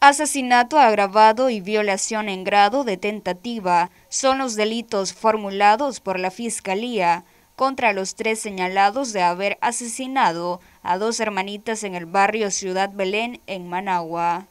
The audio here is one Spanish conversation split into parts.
Asesinato agravado y violación en grado de tentativa son los delitos formulados por la Fiscalía contra los tres señalados de haber asesinado a dos hermanitas en el barrio Ciudad Belén, en Managua.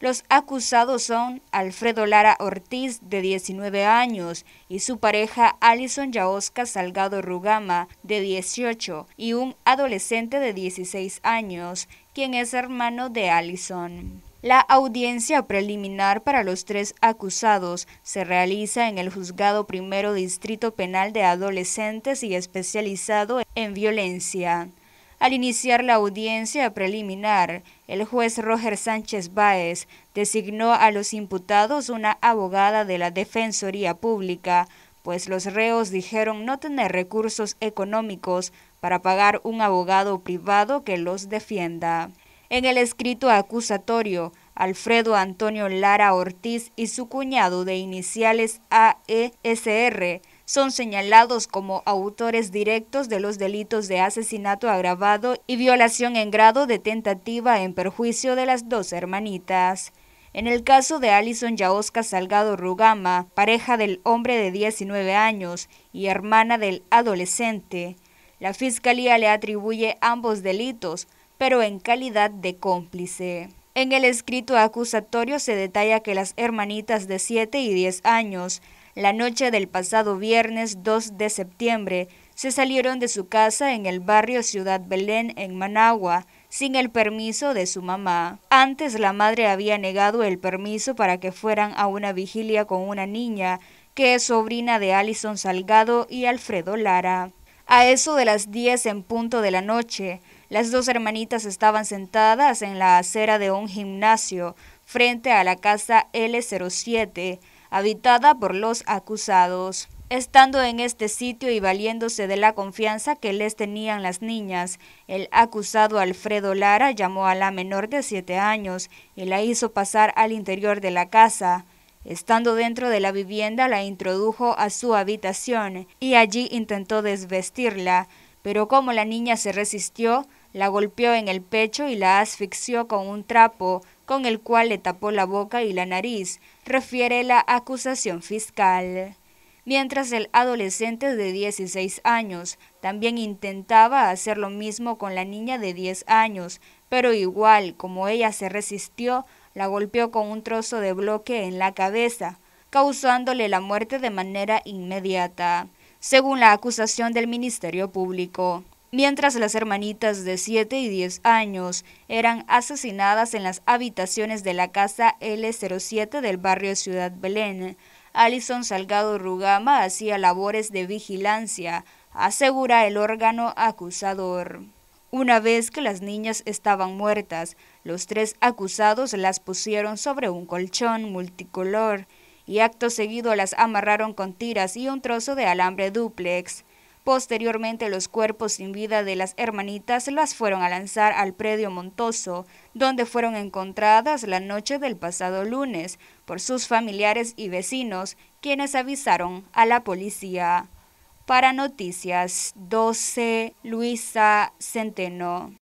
Los acusados son Alfredo Lara Ortiz, de 19 años, y su pareja Alison Yaosca Salgado Rugama, de 18, y un adolescente de 16 años, quien es hermano de Alison. La audiencia preliminar para los tres acusados se realiza en el Juzgado Primero Distrito Penal de Adolescentes y especializado en violencia. Al iniciar la audiencia preliminar, el juez Roger Sánchez Báez designó a los imputados una abogada de la Defensoría Pública, pues los reos dijeron no tener recursos económicos para pagar un abogado privado que los defienda. En el escrito acusatorio, Alfredo Antonio Lara Ortiz y su cuñado de iniciales AESR son señalados como autores directos de los delitos de asesinato agravado y violación en grado de tentativa en perjuicio de las dos hermanitas. En el caso de Alison Yaosca Salgado Rugama, pareja del hombre de 19 años y hermana del adolescente, la fiscalía le atribuye ambos delitos, pero en calidad de cómplice. En el escrito acusatorio se detalla que las hermanitas de 7 y 10 años, la noche del pasado viernes 2 de septiembre, se salieron de su casa en el barrio Ciudad Belén, en Managua, sin el permiso de su mamá. Antes la madre había negado el permiso para que fueran a una vigilia con una niña que es sobrina de Alison Salgado y Alfredo Lara. A eso de las 10 en punto de la noche, las dos hermanitas estaban sentadas en la acera de un gimnasio frente a la casa L07, habitada por los acusados. Estando en este sitio y valiéndose de la confianza que les tenían las niñas, el acusado Alfredo Lara llamó a la menor de siete años y la hizo pasar al interior de la casa. Estando dentro de la vivienda la introdujo a su habitación y allí intentó desvestirla, pero como la niña se resistió, la golpeó en el pecho y la asfixió con un trapo, con el cual le tapó la boca y la nariz, refiere la acusación fiscal. Mientras el adolescente de 16 años también intentaba hacer lo mismo con la niña de 10 años, pero igual como ella se resistió, la golpeó con un trozo de bloque en la cabeza, causándole la muerte de manera inmediata según la acusación del Ministerio Público. Mientras las hermanitas de 7 y 10 años eran asesinadas en las habitaciones de la casa L07 del barrio Ciudad Belén, Alison Salgado Rugama hacía labores de vigilancia, asegura el órgano acusador. Una vez que las niñas estaban muertas, los tres acusados las pusieron sobre un colchón multicolor y acto seguido las amarraron con tiras y un trozo de alambre dúplex. Posteriormente los cuerpos sin vida de las hermanitas las fueron a lanzar al predio Montoso, donde fueron encontradas la noche del pasado lunes por sus familiares y vecinos, quienes avisaron a la policía. Para Noticias 12, Luisa Centeno.